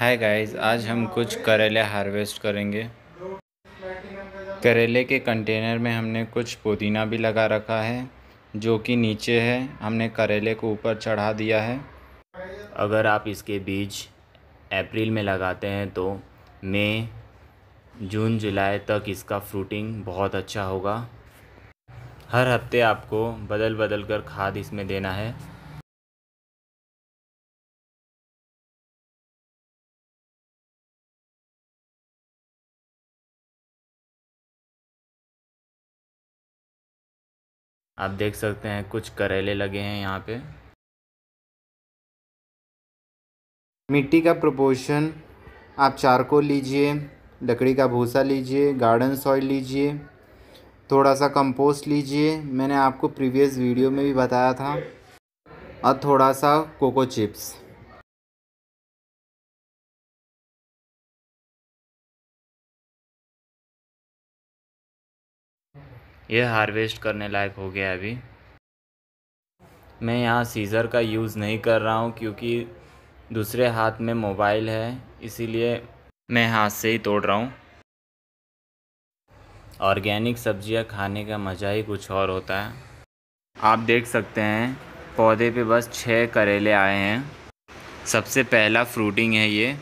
hi guys आज हम कुछ करेले हार्वेस्ट करेंगे करेले के कंटेनर में हमने कुछ पुदीना भी लगा रखा है जो कि नीचे है हमने करेले को ऊपर चढ़ा दिया है अगर आप इसके बीज अप्रैल में लगाते हैं तो मई जून जुलाई तक इसका फ्रूटिंग बहुत अच्छा होगा हर हफ्ते आपको बदल बदल कर खाद इसमें देना है आप देख सकते हैं कुछ करेले लगे हैं यहाँ पे मिट्टी का प्रोपोर्शन आप चारकोल लीजिए लकड़ी का भूसा लीजिए गार्डन सॉइल लीजिए थोड़ा सा कंपोस्ट लीजिए मैंने आपको प्रीवियस वीडियो में भी बताया था और थोड़ा सा कोको चिप्स यह हार्वेस्ट करने लायक हो गया अभी मैं यहाँ सीज़र का यूज़ नहीं कर रहा हूँ क्योंकि दूसरे हाथ में मोबाइल है इसीलिए मैं हाथ से ही तोड़ रहा हूँ ऑर्गेनिक सब्जियाँ खाने का मज़ा ही कुछ और होता है आप देख सकते हैं पौधे पे बस छः करेले आए हैं सबसे पहला फ्रूटिंग है ये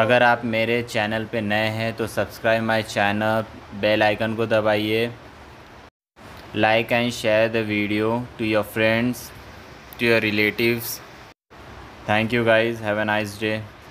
अगर आप मेरे चैनल पे नए हैं तो subscribe my channel bell icon को दबाइए like and share the video to your friends to your relatives thank you guys have a nice day